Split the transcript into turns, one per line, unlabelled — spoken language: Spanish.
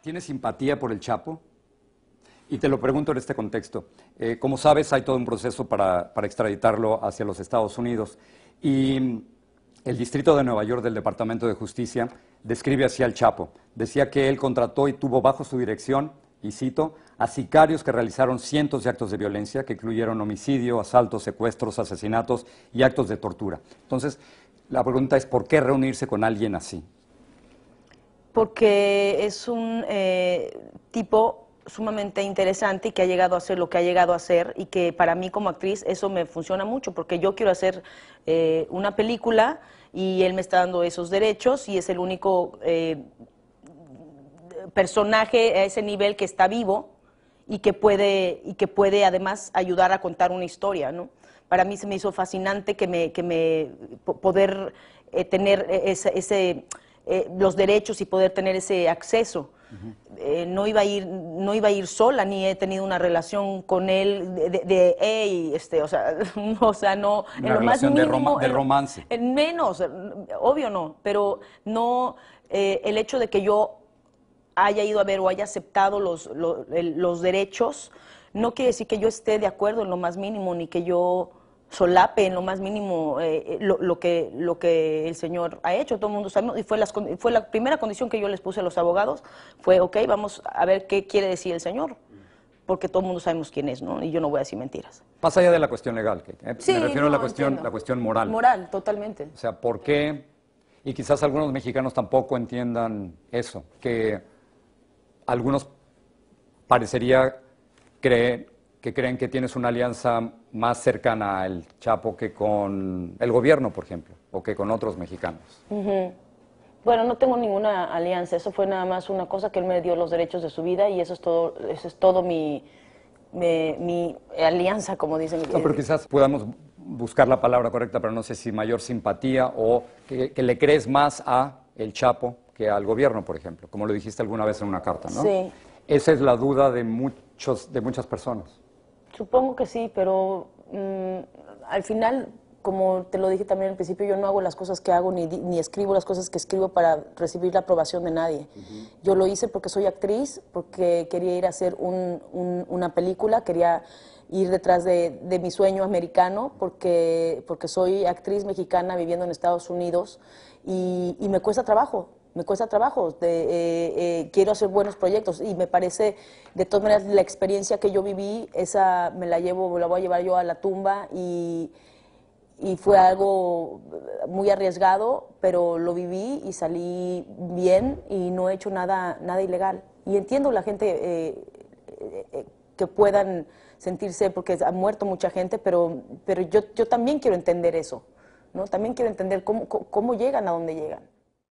¿Tienes simpatía por el Chapo? Y te lo pregunto en este contexto. Eh, como sabes, hay todo un proceso para, para, extraditarlo hacia los Estados Unidos. Y el Distrito de Nueva York del Departamento de Justicia describe así al Chapo. Decía que él contrató y tuvo bajo su dirección, y cito, a sicarios que realizaron cientos de actos de violencia, que incluyeron homicidio, asaltos, secuestros, asesinatos y actos de tortura. Entonces, la pregunta es, ¿por qué reunirse con alguien así?
porque es un eh, tipo sumamente interesante y que ha llegado a hacer lo que ha llegado a hacer y que para mí como actriz eso me funciona mucho porque yo quiero hacer eh, una película y él me está dando esos derechos y es el único eh, personaje a ese nivel que está vivo y que puede y que puede además ayudar a contar una historia, ¿no? Para mí se me hizo fascinante que me, que me poder tener e-, ese eh, los derechos y poder tener ese acceso. Eh, no, iba a ir, no iba a ir sola, ni he tenido una relación con él de, este, o sea, no, o en lo más mínimo, de, romance. En, menos, eh, obvio no, pero no el hecho de que yo haya ido a ver o haya aceptado los, los derechos, no quiere decir que yo esté de acuerdo en lo más mínimo, ni que yo solape en lo más mínimo eh, lo, que, lo que el señor ha hecho, todo el mundo sabe, y fue, las, fue la primera condición que yo les puse a los abogados, fue, ok, vamos a ver qué quiere decir el señor, porque todo el mundo sabemos quién es, ¿no? Y yo no voy a decir
mentiras. Más allá de la cuestión legal, eh, me refiero a la cuestión, la cuestión moral. Moral, totalmente. O sea, ¿por qué? Y quizás algunos mexicanos tampoco entiendan eso, que algunos parecería creer que creen que tienes una alianza más cercana al Chapo que con el gobierno, por ejemplo, o que con otros mexicanos?
Bueno, no tengo ninguna alianza, eso fue nada más una cosa que él me dio los derechos de su vida y eso es todo, eso es todo mi, alianza, como dicen. No, pero
quizás podamos buscar la palabra correcta, pero no sé si mayor simpatía o que, que le crees más a el Chapo que al gobierno, por ejemplo, como lo dijiste alguna vez en una carta, ¿no? Sí. Esa es la duda de, muchos, de muchas personas.
Supongo que sí, pero mm, al final, como te lo dije también al principio, yo no hago las cosas que hago ni, ni escribo las cosas que escribo para recibir la aprobación de nadie. Yo lo hice porque soy actriz, porque quería ir a hacer una película, quería ir detrás de, de, mi sueño americano, porque, porque soy actriz mexicana viviendo en Estados Unidos y me cuesta trabajo me cuesta trabajo, de, eh, eh, quiero hacer buenos proyectos y me parece, de todas maneras, la experiencia que yo viví, esa me la llevo, la voy a llevar yo a la tumba y, y fue algo muy arriesgado, pero lo viví y salí bien y no he hecho nada, nada ilegal. Y entiendo la gente eh, que puedan sentirse, porque ha muerto mucha gente, pero, pero yo, yo también quiero entender eso, ¿no? También quiero entender cómo, cómo llegan a donde llegan.